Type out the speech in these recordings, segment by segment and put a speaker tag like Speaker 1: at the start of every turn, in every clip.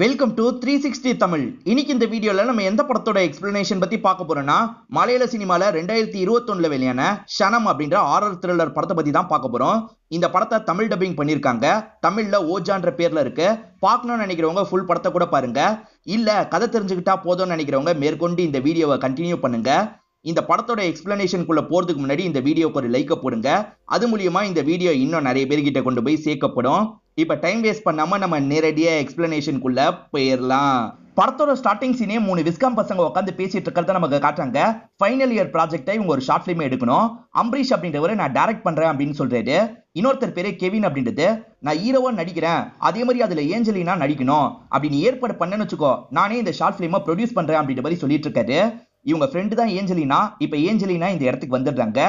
Speaker 1: welcome to three sixty Tamil இன்னைக்கு இந்த வீடியோவில் நம்ம எந்த படத்தோட எக்ஸ்பிளனேஷன் பற்றி பார்க்க போறோம்னா மலையாள சினிமாவில் ரெண்டாயிரத்தி இருபத்தொன்னில் வெளியான ஷனம் அப்படின்ற ஆரர் த்ரில்லர் படத்தை பற்றி தான் பார்க்க போகிறோம் இந்த படத்தை தமிழ் டப்பிங் பண்ணியிருக்காங்க தமிழில் ஓஜான்ற பேரில் இருக்கு பார்க்கணும்னு நினைக்கிறவங்க ஃபுல் படத்தை கூட பாருங்க இல்லை கதை தெரிஞ்சுக்கிட்டா போதும்னு நினைக்கிறவங்க மேற்கொண்டு இந்த வீடியோவை கண்டினியூ பண்ணுங்க இந்த படத்தோட எக்ஸ்பிளனேஷனுக்குள்ள போகிறதுக்கு முன்னாடி இந்த வீடியோக்கு ஒரு லைக்கை போடுங்க அது மூலியமாக இந்த வீடியோ இன்னும் நிறைய பேர்கிட்ட கொண்டு போய் சேர்க்கப்படும் இப்போ டைம் வேஸ்ட் பண்ணாமல் நம்ம நேரடியாக எக்ஸ்பிளனேஷனுக்குள்ளே போயிடலாம் படத்தோட ஸ்டார்டிங் சீனே மூணு விஸ்காம் பசங்க உட்காந்து பேசிட்டு இருக்கிறத நமக்கு காட்டுறாங்க ஃபைனல் இயர் ப்ராஜெக்டை இவங்க ஒரு ஷார்ட் ஃபிலிம் எடுக்கணும் அம்பரீஷ் அப்படின்றவரை நான் டேரக்ட் பண்றேன் அப்படின்னு சொல்றாரு இன்னொருத்தர் பேரே கெவின் அப்படின்றது நான் ஹீரோவாக நடிக்கிறேன் அதே மாதிரி அதுல ஏஞ்சலினா நடிக்கணும் அப்படின்னு ஏற்பாடு பண்ணனு வச்சுக்கோ நானே இந்த ஷார்ட் ஃபிலிமை ப்ரொடியூஸ் பண்றேன் அப்படின்ற மாதிரி சொல்லிட்டு இருக்காரு இவங்க ஃப்ரெண்டு தான் ஏஞ்சலினா இப்போ ஏஞ்சலினா இந்த இடத்துக்கு வந்துடுறாங்க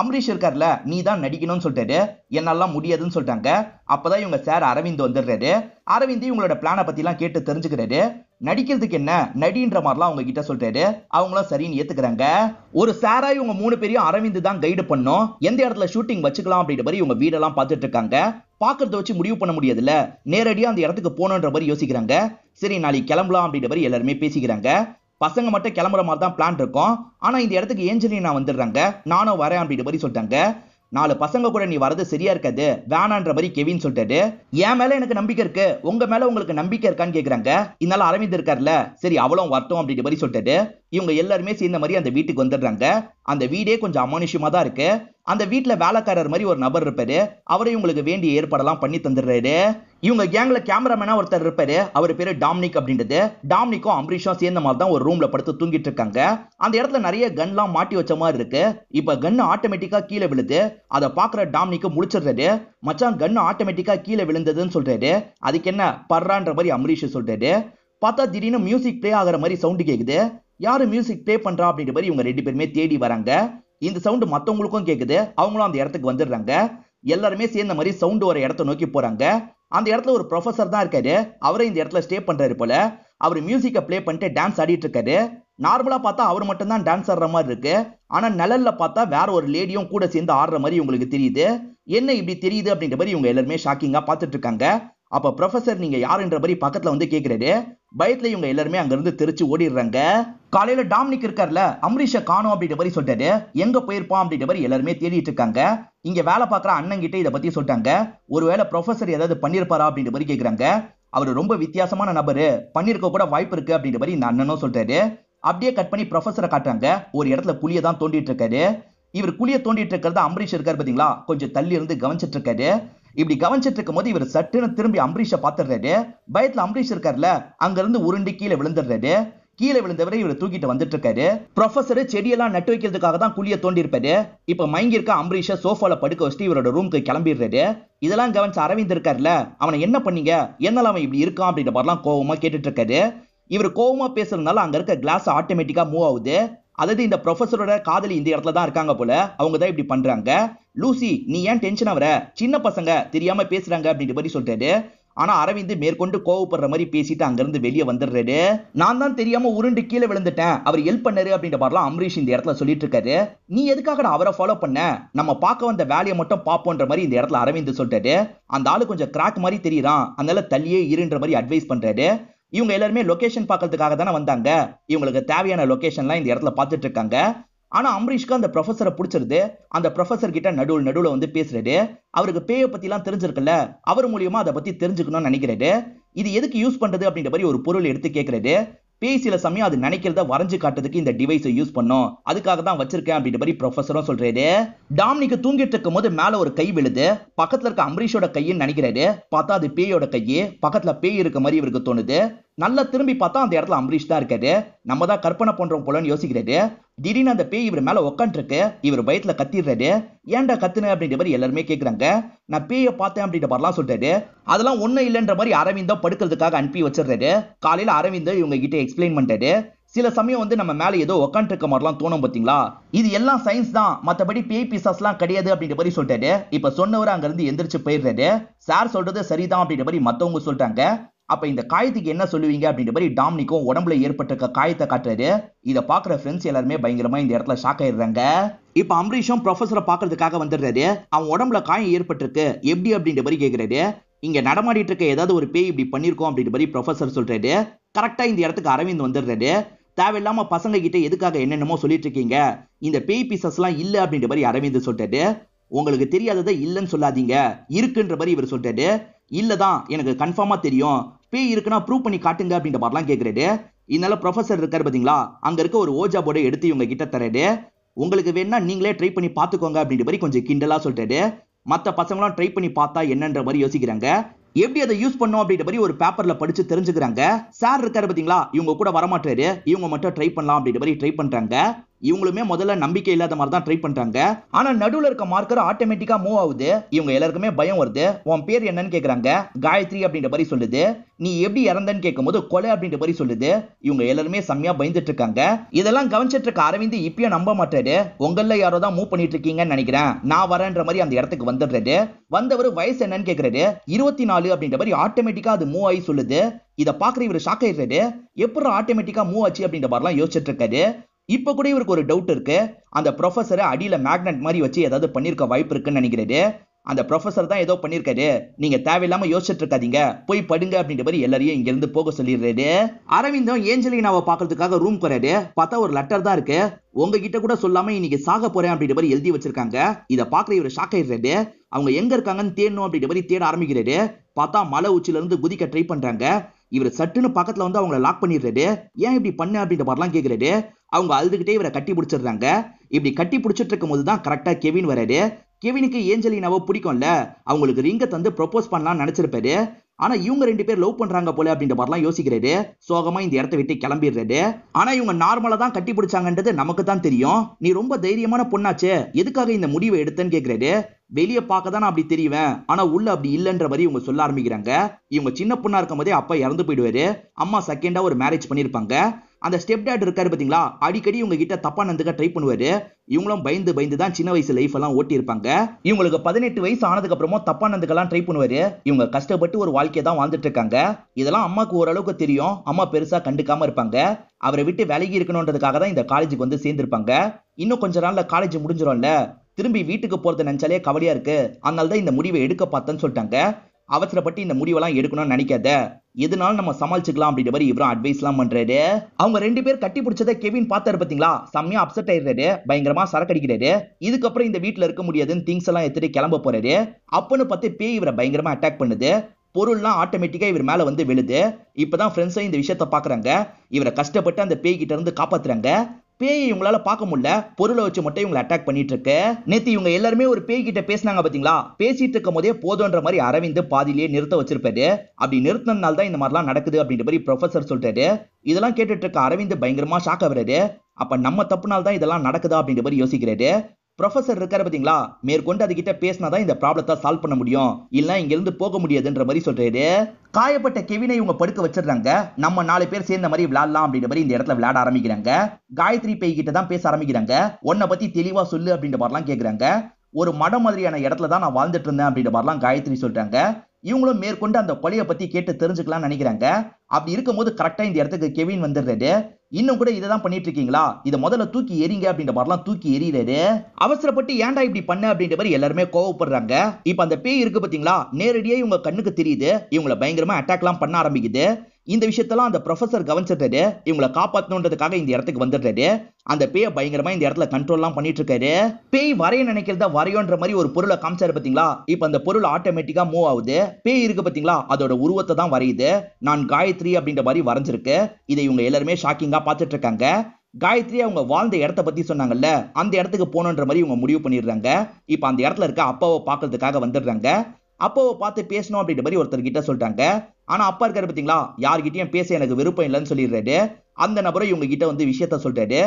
Speaker 1: அம்ரீஷ் இருக்கார்ல நீ தான் நடிக்கணும்னு சொல்லிட்டாரு என்னெல்லாம் முடியாதுன்னு சொல்லிட்டாங்க தான் இவங்க சார் அரவிந்த் வந்துடுறாரு அரவிந்த் இவங்களோட பிளானை பற்றிலாம் கேட்டு தெரிஞ்சுக்கிறாரு நடிக்கிறதுக்கு என்ன நடின்ற மாதிரிலாம் அவங்க கிட்ட சொல்றாரு அவங்களும் சரின்னு ஏத்துக்கிறாங்க ஒரு சாரா இவங்க மூணு பேரையும் அரவிந்த் தான் கைடு பண்ணும் எந்த இடத்துல ஷூட்டிங் வச்சுக்கலாம் அப்படின்ற மாதிரி இவங்க வீடெல்லாம் பார்த்துட்டு இருக்காங்க பாக்குறத வச்சு முடிவு பண்ண முடியாதுல்ல நேரடியாக அந்த இடத்துக்கு போகணுன்ற மாதிரி யோசிக்கிறாங்க சரி நாளைக்கு கிளம்பலாம் அப்படின்ற மாதிரி எல்லாருமே பேசிக்கிறாங்க பசங்க மட்டும் கிளம்புற மாதிரி தான் பிளான் இருக்கும் ஆனால் இந்த இடத்துக்கு ஏஞ்சலினா வந்துடுறாங்க நானும் வரேன் அப்படின்ற மாதிரி சொல்லிட்டாங்க நாலு பசங்க கூட நீ வரது சரியா இருக்காது வேணான்ற மாதிரி கெவின் சொல்லிட்டு என் மேல எனக்கு நம்பிக்கை இருக்கு உங்க மேல உங்களுக்கு நம்பிக்கை இருக்கான்னு கேக்குறாங்க இதனால அரவிந்த் இருக்கார்ல சரி அவ்வளோ வரட்டும் அப்படின்ற மாதிரி சொல்லிட்டு இவங்க எல்லாருமே சேர்ந்த மாதிரி அந்த வீட்டுக்கு வந்துடுறாங்க அந்த வீடே கொஞ்சம் அமானுஷ்யமாக தான் இருக்கு அந்த வீட்டில் வேலைக்காரர் மாதிரி ஒரு நபர் இருப்பாரு அவரையும் இவங்களுக்கு வேண்டிய ஏற்பாடெல்லாம் பண்ணி தந்துடுறாரு இவங்க கேங்ல கேமராமேனா ஒருத்தர் இருப்பாரு அவர் பேரு டாமினிக் அப்படின்றது டாமினிக்கும் அம்ரீஷும் சேர்ந்த மாதிரி தான் ஒரு ரூம்ல படுத்து தூங்கிட்டு இருக்காங்க அந்த இடத்துல நிறைய கன்லாம் மாட்டி வச்ச மாதிரி இருக்கு இப்ப கன் ஆட்டோமேட்டிக்கா கீழே விழுது அதை பாக்குற டாமினிக்கு முடிச்சிடுறாரு மச்சான் கன் ஆட்டோமேட்டிக்கா கீழே விழுந்ததுன்னு சொல்றாரு அதுக்கு என்ன பர்றான்ற மாதிரி அம்ரீஷ் சொல்றாரு பார்த்தா திடீர்னு மியூசிக் பிளே ஆகிற மாதிரி சவுண்டு கேக்குது யாரு மியூசிக் ப்ளே பண்றா அப்படின்ற மாதிரி இவங்க ரெண்டு பேருமே தேடி வராங்க இந்த சவுண்டு மற்றவங்களுக்கும் கேட்குது அவங்களும் அந்த இடத்துக்கு வந்துடுறாங்க எல்லாருமே சேர்ந்த மாதிரி சவுண்டு வர இடத்த நோக்கி போறாங்க அந்த இடத்துல ஒரு ப்ரொஃபஸர் தான் இருக்காரு அவரே இந்த இடத்துல ஸ்டே பண்றாரு போல அவர் மியூசிக்கை ப்ளே பண்ணிட்டு டான்ஸ் ஆடிட்டு இருக்காரு நார்மலா பார்த்தா அவர் மட்டும் தான் டான்ஸ் ஆடுற மாதிரி இருக்கு ஆனா நிழல்ல பார்த்தா வேற ஒரு லேடியும் கூட சேர்ந்து ஆடுற மாதிரி இவங்களுக்கு தெரியுது என்ன இப்படி தெரியுது அப்படின்ற மாதிரி இவங்க எல்லாருமே ஷாக்கிங்கா பார்த்துட்டு இருக்காங்க அப்ப ப்ரொஃபசர் நீங்க யாருன்ற மாதிரி பக்கத்துல வந்து கேக்குறாரு பயத்துல இவங்க எல்லாருமே இருந்து தெரிச்சு ஓடிடுறாங்க காலையில டாமினிக் இருக்கார்ல அம்ரீஷ காணும் அப்படின்ற மாதிரி சொல்லிட்டாரு எங்க போயிருப்பான் அப்படின்ற மாதிரி எல்லாருமே தேடிட்டு இருக்காங்க இங்க வேலை பார்க்குற அண்ணன் கிட்ட இதை பத்தி சொல்லிட்டாங்க ஒருவேளை ப்ரொஃபசர் ஏதாவது பண்ணிருப்பாரா அப்படின்ற மாதிரி கேக்குறாங்க அவர் ரொம்ப வித்தியாசமான நபரு பண்ணிருக்க கூட வாய்ப்பு இருக்கு அப்படின்ற மாதிரி இந்த அண்ணனும் சொல்றாரு அப்படியே கட் பண்ணி ப்ரொஃபஸரை காட்டுறாங்க ஒரு இடத்துல புளியை தான் தோண்டிட்டு இருக்காரு இவர் குழியை தோண்டிட்டு இருக்கிறத அம்பரீஷ் இருக்காரு பாத்தீங்களா கொஞ்சம் தள்ளி இருந்து கவனிச்சிட்டு இருக்காரு இப்படி கவனிச்சிட்டு இருக்கும் போது இவர் சட்டுன்னு திரும்பி அம்பரீஷ பார்த்துடுறாரு பயத்துல அம்பரீஷ் இருக்கார்ல அங்க இருந்து உருண்டி கீழே விழுந்துடுறாரு கீழே விழுந்தவரை இவர் தூக்கிட்டு வந்துட்டு இருக்காரு ப்ரொஃபசர் செடியெல்லாம் நட்டு வைக்கிறதுக்காக தான் குழிய தோண்டி இருப்பாரு இப்ப மயங்கி இருக்க அம்பரீஷ சோஃபால படுக்க வச்சுட்டு இவரோட ரூமுக்கு கிளம்பிடுறாரு இதெல்லாம் கவனிச்சு அரவிந்த் இருக்காருல்ல அவனை என்ன பண்ணீங்க என்னால அவன் இப்படி இருக்கான் அப்படின்ற மாதிரிலாம் கோவமா கேட்டுட்டு இருக்காரு இவர் கோவமா பேசுறதுனால அங்க இருக்க கிளாஸ் ஆட்டோமேட்டிக்கா மூவ் ஆகுது அதாவது இந்த ப்ரொஃபஸரோட காதலி இந்த இடத்துல தான் இருக்காங்க போல அவங்க தான் இப்படி பண்றாங்க லூசி நீ ஏன் டென்ஷன் ஆகிற சின்ன பசங்க தெரியாம பேசுறாங்க அப்படின்ற மாதிரி சொல்றாரு ஆனா அரவிந்த் மேற்கொண்டு கோவப்படுற மாதிரி பேசிட்டு அங்கிருந்து வெளியே வந்துடுறாரு நான் தான் தெரியாம உருண்டு கீழே விழுந்துட்டேன் அவர் ஹெல்ப் பண்ணாரு அப்படின்ற மாதிரிலாம் அம்ரீஷ் இந்த இடத்துல சொல்லிட்டு இருக்காரு நீ எதுக்காக அவரை ஃபாலோ பண்ண நம்ம பார்க்க வந்த வேலையை மட்டும் பார்ப்போன்ற மாதிரி இந்த இடத்துல அரவிந்த் சொல்றாரு அந்த ஆளு கொஞ்சம் கிராக் மாதிரி தெரியறான் அதனால தள்ளியே இருன்ற மாதிரி அட்வைஸ் பண்றாரு இவங்க எல்லாருமே லொகேஷன் பார்க்கறதுக்காக தானே வந்தாங்க இவங்களுக்கு தேவையான லொகேஷன்லாம் இந்த இடத்துல பார்த்துட்டு இருக்காங்க ஆனா அம்பரீஷ்க்கு அந்த ப்ரொஃபஸரை பிடிச்சிருது அந்த ப்ரொஃபஸர் கிட்ட நடுவில் நடுவில் வந்து பேசுறது அவருக்கு பேயை பத்திலாம் தெரிஞ்சிருக்குல்ல அவர் மூலியமா அதை பத்தி தெரிஞ்சுக்கணும்னு நினைக்கிறாரு இது எதுக்கு யூஸ் பண்றது அப்படின்ற மாதிரி ஒரு பொருள் எடுத்து கேட்கறது பேய் சில சமயம் அது நினைக்கிறத வரைஞ்சு காட்டுறதுக்கு இந்த டிவைஸை யூஸ் பண்ணும் அதுக்காக தான் வச்சிருக்கேன் அப்படின்ற மாதிரி ப்ரொஃபஸரும் சொல்றாரு டாமினிக்கு தூங்கிட்டு இருக்கும் போது மேல ஒரு கை விழுது பக்கத்துல இருக்க அம்பரீஷோட கையின்னு நினைக்கிறாரு பார்த்தா அது பேயோட கையே பக்கத்துல பேய் இருக்க மாதிரி இவருக்கு தோணுது நல்லா திரும்பி பார்த்தா அந்த இடத்துல அம்பரீஷ் தான் இருக்காரு நம்ம தான் கற்பனை பண்றோம் போலன்னு யோசிக்கிறாரு திடீர்னு அந்த பேய் இவர் மேல உக்காண்டிருக்கு இவர் பயத்துல கத்திடுறாரு ஏன்டா கத்துன அப்படின்ற மாதிரி எல்லாருமே கேட்கறாங்க நான் பேயை பார்த்தேன் அப்படின்ற மாதிரிலாம் சொல்றாரு அதெல்லாம் ஒன்றும் இல்லைன்ற மாதிரி அரவிந்தோ படுக்கிறதுக்காக அனுப்பி வச்சிடுறாரு காலையில அரவிந்தோ இவங்க கிட்ட எக்ஸ்பிளைன் பண்றாரு சில சமயம் வந்து நம்ம மேலே ஏதோ உக்காண்டிருக்க மாதிரிலாம் தோணும் பார்த்தீங்களா இது எல்லாம் சயின்ஸ் தான் மற்றபடி பேய் பிசாஸ்லாம் கிடையாது அப்படின்ற மாதிரி சொல்றாரு இப்போ சொன்னவர் அங்கேருந்து எந்திரிச்சு போயிடுறாரு சார் சொல்றது சரிதான் அப்படின்ற மாதிரி மற்றவங்க சொல்றாங்க அப்ப இந்த காயத்துக்கு என்ன சொல்லுவீங்க அப்படின்ற மாதிரி டாமினிக்கும் உடம்புல ஏற்பட்டிருக்க காயத்தை காட்டுறாரு இதை பாக்குற ஃப்ரெண்ட்ஸ் எல்லாருமே பயங்கரமா இந்த இடத்துல ஷாக் ஆயிடுறாங்க இப்ப அம்பரீஷும் ப்ரொஃபஸரை பாக்குறதுக்காக வந்துடுறாரு அவன் உடம்புல காயம் ஏற்பட்டிருக்கு எப்படி அப்படின்ற மாதிரி கேட்கிறாரு இங்க நடமாடிட்டு இருக்க ஏதாவது ஒரு பேய் இப்படி பண்ணிருக்கோம் அப்படின்ற மாதிரி ப்ரொஃபஸர் சொல்றாரு கரெக்டா இந்த இடத்துக்கு அரவிந்த் வந்துடுறாரு தேவையில்லாம பசங்க கிட்ட எதுக்காக என்னென்னமோ சொல்லிட்டு இருக்கீங்க இந்த பேய் பீசஸ் எல்லாம் இல்ல அப்படின்ற மாதிரி அரவிந்த் சொல்றாரு உங்களுக்கு தெரியாததை இல்லைன்னு சொல்லாதீங்க இருக்குன்ற மாதிரி இவர் சொல்றாரு இல்லதான் எனக்கு கன்ஃபார்மா தெரியும் பேய் இருக்குன்னா ப்ரூவ் பண்ணி காட்டுங்க அப்படின்ற மாதிரிலாம் கேட்கறது இதனால ப்ரொஃபசர் இருக்காரு பார்த்தீங்களா அங்கே இருக்க ஒரு ஓஜா போர்டை எடுத்து இவங்க கிட்ட தரேடு உங்களுக்கு வேணா நீங்களே ட்ரை பண்ணி பார்த்துக்கோங்க அப்படின்ற மாதிரி கொஞ்சம் கிண்டலாக சொல்லிட்டு மற்ற பசங்களாம் ட்ரை பண்ணி பார்த்தா என்னன்ற மாதிரி யோசிக்கிறாங்க எப்படி அதை யூஸ் பண்ணும் அப்படின்ற மாதிரி ஒரு பேப்பர்ல படிச்சு தெரிஞ்சுக்கிறாங்க சார் இருக்காரு பாத்தீங்களா இவங்க கூட வரமாட்டாரு இவங்க மட்டும் ட்ரை பண்ணலாம் அப்படின்ற மாதிரி ட்ரை பண்றாங்க இவங்களுமே முதல்ல நம்பிக்கை இல்லாத மாதிரி தான் ட்ரை பண்றாங்க ஆனா நடுவில் இருக்க மார்க்கர் ஆட்டோமேட்டிக்கா மூவ் ஆகுது இவங்க எல்லாருக்குமே பயம் வருது உன் பேர் என்னன்னு கேக்குறாங்க காயத்ரி அப்படின்ற பரி சொல்லுது நீ எப்படி இறந்தன்னு போது கொலை அப்படின்ற பரி சொல்லுது இவங்க எல்லாருமே செம்மையா பயந்துட்டு இருக்காங்க இதெல்லாம் கவனிச்சிட்டு இருக்க அரவிந்த் இப்பயும் நம்ப மாட்டாரு உங்கள்ல யாரோ தான் மூவ் பண்ணிட்டு இருக்கீங்கன்னு நினைக்கிறேன் நான் வரேன்ற மாதிரி அந்த இடத்துக்கு வந்துடுறாரு வந்தவர் வயசு என்னன்னு கேக்குறாரு இருபத்தி நாலு அப்படின்ற மாதிரி ஆட்டோமேட்டிக்கா அது மூவ் ஆகி சொல்லுது இதை பாக்குற இவர் ஷாக் ஆயிடுறாரு எப்படி ஆட்டோமேட்டிக்கா மூவ் ஆச்சு அப்படின்ற மாதிரிலாம் யோசிச்சிட்டு இருக்காரு இப்போ கூட இவருக்கு ஒரு டவுட் இருக்கு அந்த ப்ரொஃபஸரை அடியில் மேக்னெட் மாதிரி வச்சு ஏதாவது பண்ணியிருக்க வாய்ப்பு இருக்குன்னு நினைக்கிறாரு அந்த ப்ரொஃபஸர் தான் ஏதோ பண்ணியிருக்காரு நீங்க தேவையில்லாம யோசிச்சுட்டு இருக்காதீங்க போய் படுங்க அப்படின்ற மாதிரி எல்லாரையும் இங்கிருந்து போக சொல்லிடுறாரு அரவிந்தம் ஏஞ்சலினாவை பாக்குறதுக்காக ரூம் போறாரு பார்த்தா ஒரு லெட்டர் தான் இருக்கு உங்ககிட்ட கூட சொல்லாம இன்னைக்கு சாக போறேன் அப்படின்ற மாதிரி எழுதி வச்சிருக்காங்க இதை பாக்குற இவர் ஷாக் ஆயிடுறாரு அவங்க எங்க இருக்காங்கன்னு தேடணும் அப்படின்ற மாதிரி தேட ஆரம்பிக்கிறாரு பார்த்தா மலை உச்சில இருந்து குதிக்க ட்ரை பண்றாங்க இவர் சட்டுன்னு பக்கத்துல வந்து அவங்கள லாக் பண்ணிடுறாரு ஏன் இப்படி பண்ண அப்படின்ற மாதிரிலாம் கேட்கறது அவங்க அழுதுகிட்டே இவரை கட்டி பிடிச்சிடுறாங்க இப்படி கட்டி பிடிச்சிட்டு இருக்கும் போது தான் கரெக்டா கெவின் வராரு கெவினுக்கு ஏஞ்சலினாவோ பிடிக்கும்ல அவங்களுக்கு ரிங்க தந்து ப்ரொபோஸ் பண்ணலாம்னு நினைச்சிருப்பாரு ஆனா இவங்க ரெண்டு பேர் லவ் பண்றாங்க போல அப்படின்ற மாதிரிலாம் யோசிக்கிறாரு சோகமா இந்த இடத்த விட்டு கிளம்பிடுறாரு ஆனா இவங்க நார்மலா தான் கட்டி பிடிச்சாங்கன்றது நமக்கு தான் தெரியும் நீ ரொம்ப தைரியமான பொண்ணாச்சு எதுக்காக இந்த முடிவை எடுத்தேன்னு கேட்கிறாரு வெளியே பார்க்க தான் அப்படி தெரியவேன் ஆனா உள்ள அப்படி இல்லைன்ற மாதிரி இவங்க சொல்ல ஆரம்பிக்கிறாங்க இவங்க சின்ன பொண்ணா இருக்கும் போதே அப்பா இறந்து போயிடுவாரு அம்மா செகண்டா ஒரு மேரேஜ் பண்ணிருப்பாங்க அந்த ஸ்டெப் டேட் இருக்காரு பார்த்தீங்களா அடிக்கடி உங்ககிட்ட கிட்ட தப்பா நடந்துக்க ட்ரை பண்ணுவாரு இவங்களும் பயந்து பயந்து தான் சின்ன வயசு லைஃப் எல்லாம் ஓட்டி இருப்பாங்க இவங்களுக்கு பதினெட்டு வயசு ஆனதுக்கு அப்புறமும் தப்பா நடந்துக்கெல்லாம் ட்ரை பண்ணுவாரு இவங்க கஷ்டப்பட்டு ஒரு வாழ்க்கையை தான் வாழ்ந்துட்டு இருக்காங்க இதெல்லாம் அம்மாக்கு ஓரளவுக்கு தெரியும் அம்மா பெருசா கண்டுக்காம இருப்பாங்க அவரை விட்டு விலகி இருக்கணும்ன்றதுக்காக தான் இந்த காலேஜுக்கு வந்து சேர்ந்திருப்பாங்க இன்னும் கொஞ்ச நாள்ல காலேஜ் முடிஞ்சிடும்ல திரும்பி வீட்டுக்கு போறது நினைச்சாலே கவலையா இருக்கு அதனால தான் இந்த முடிவை எடுக்க பார்த்தேன்னு சொல்லிட்டாங்க அவசரப்பட்டு இந்த முடிவெல்லாம் எடுக்கணும்னு நினைக்காத எதுனாலும் நம்ம சமாளிச்சுக்கலாம் அப்படின்ற மாதிரி இவரும் அட்வைஸ்லாம் பண்றாரு அவங்க ரெண்டு பேர் கட்டி பிடிச்சதை கெவின் பார்த்தாரு பாத்தீங்களா செம்மையா அப்செட் ஆயிடுறாரு பயங்கரமா சரக்கு அடிக்கிறாரு இதுக்கப்புறம் இந்த வீட்டுல இருக்க முடியாதுன்னு திங்ஸ் எல்லாம் எடுத்துட்டு கிளம்ப போறாரு அப்பன்னு பார்த்து பேய் இவரை பயங்கரமா அட்டாக் பண்ணுது பொருள்லாம் ஆட்டோமேட்டிக்கா இவர் மேல வந்து விழுது இப்பதான் ஃப்ரெண்ட்ஸும் இந்த விஷயத்த பாக்குறாங்க இவரை கஷ்டப்பட்டு அந்த பேய் கிட்ட இருந்து காப்பாத்துறாங்க பேயை இவங்களால பார்க்க முடியல பொருளை வச்சு மட்டும் இவங்களை அட்டாக் பண்ணிட்டு இருக்கு நேத்து இவங்க எல்லாருமே ஒரு பேய் கிட்ட பேசினாங்க பாத்தீங்களா பேசிட்டு இருக்கும் போதே போதும்ன்ற மாதிரி அரவிந்த் பாதியிலேயே நிறுத்த வச்சிருப்பாரு அப்படி நிறுத்தினால தான் இந்த மாதிரிலாம் நடக்குது அப்படின்ற மாதிரி ப்ரொஃபசர் சொல்லிட்டாரு இதெல்லாம் கேட்டுட்டு இருக்க அரவிந்த் பயங்கரமா ஷாக் ஆகுறாரு அப்ப நம்ம தப்புனால தான் இதெல்லாம் நடக்குதா அப்படின்ற மாதிரி யோசிக்கிறாரு ப்ரொஃபசர் இருக்காரு பார்த்தீங்களா மேற்கொண்டு அது பேசினா தான் இந்த ப்ராப்ளத்தை சால்வ் பண்ண முடியும் இல்லை இருந்து போக முடியாதுன்ற மாதிரி சொல்றாரு காயப்பட்ட கெவினை இவங்க படுக்க வச்சிருந்தாங்க நம்ம நாலு பேர் சேர்ந்த மாதிரி விளையாடலாம் அப்படின்ற மாதிரி இந்த இடத்துல விளையாட ஆரம்பிக்கிறாங்க காயத்ரி பேய் கிட்ட தான் பேச ஆரம்பிக்கிறாங்க உன்னை பத்தி தெளிவா சொல்லு அப்படின்ற மாதிரிலாம் கேட்குறாங்க ஒரு மடம் மாதிரியான இடத்துல தான் நான் வாழ்ந்துட்டு இருந்தேன் அப்படின்ற மாதிரிலாம் காயத்ரி சொல்றாங்க இவங்களும் மேற்கொண்டு அந்த கொலையை பத்தி கேட்டு தெரிஞ்சுக்கலாம்னு நினைக்கிறாங்க அப்படி இருக்கும்போது கரெக்டா இந்த இடத்துக்கு கெவின் வந்துடுறது இன்னும் கூட இதை தான் பண்ணிட்டு இருக்கீங்களா இதை முதல்ல தூக்கி எறிங்க அப்படின்ற மாதிரிலாம் தூக்கி எறியறது அவசரப்பட்டு ஏன்டா இப்படி பண்ண அப்படின்ற மாதிரி எல்லாருமே கோவப்படுறாங்க இப்ப அந்த பேய் இருக்கு பாத்தீங்களா நேரடியா இவங்க கண்ணுக்கு தெரியுது இவங்களை பயங்கரமா அட்டாக் எல்லாம் பண்ண ஆரம்பிக்குது இந்த விஷயத்தெல்லாம் அந்த ப்ரொஃபசர் கவனிச்சிட்டாரு இவங்களை காப்பாற்றணுன்றதுக்காக இந்த இடத்துக்கு வந்துடுறாரு அந்த பேய பயங்கரமா இந்த இடத்துல கண்ட்ரோல்லாம் பண்ணிட்டு இருக்காரு பேய் வரைய நினைக்கிறத வரையோன்ற மாதிரி ஒரு பொருளை காமிச்சாரு பாத்தீங்களா இப்ப அந்த பொருள் ஆட்டோமேட்டிக்கா மூவ் ஆகுது பேய் இருக்கு பாத்தீங்களா அதோட உருவத்தை தான் வரையுது நான் காயத்ரி அப்படின்ற மாதிரி வரைஞ்சிருக்கு இதை இவங்க எல்லாருமே ஷாக்கிங்கா பார்த்துட்டு இருக்காங்க காயத்ரி அவங்க வாழ்ந்த இடத்த பத்தி சொன்னாங்கல்ல அந்த இடத்துக்கு போகணுன்ற மாதிரி இவங்க முடிவு பண்ணிடுறாங்க இப்ப அந்த இடத்துல இருக்க அப்பாவை பாக்குறதுக்காக வந்துடுறாங்க அப்பாவை பார்த்து பேசணும் அப்படின்ற மாதிரி ஒருத்தர் கிட்ட சொல்றாங்க ஆனா அப்பா இருக்காரு பாத்தீங்களா யார்கிட்டயும் பேச எனக்கு விருப்பம் இல்லைன்னு சொல்லிடுறாரு அந்த நபரை இவங்க கிட்ட வந்து விஷயத்த சொல்றாரு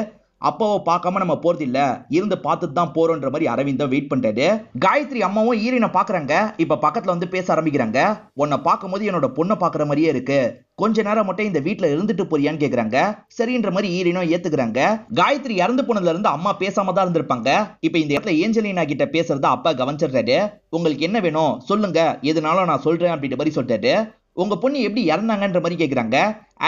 Speaker 1: அப்பாவை பார்க்காம நம்ம போறது இல்ல இருந்து பார்த்துட்டு தான் போறோன்ற மாதிரி அரவிந்தம் வெயிட் பண்றாரு காயத்ரி அம்மாவும் ஈரினை பாக்குறாங்க இப்ப பக்கத்துல வந்து பேச ஆரம்பிக்கிறாங்க உன்னை பார்க்கும்போது என்னோட பொண்ணை பாக்குற மாதிரியே இருக்கு கொஞ்ச நேரம் மட்டும் இந்த வீட்டுல இருந்துட்டு போறியான்னு கேக்குறாங்க சரின்ற மாதிரி ஈரினும் ஏத்துக்கிறாங்க காயத்ரி இறந்து போனதுல இருந்து அம்மா பேசாம தான் இருந்திருப்பாங்க இப்ப இந்த இடத்துல ஏஞ்சலினா கிட்ட பேசுறத அப்பா கவனிச்சிடுறாரு உங்களுக்கு என்ன வேணும் சொல்லுங்க எதுனாலும் நான் சொல்றேன் அப்படின்ற மாதிரி சொல்றாரு உங்க பொண்ணு எப்படி இறந்தாங்கன்ற மாதிரி கேக்குறாங்க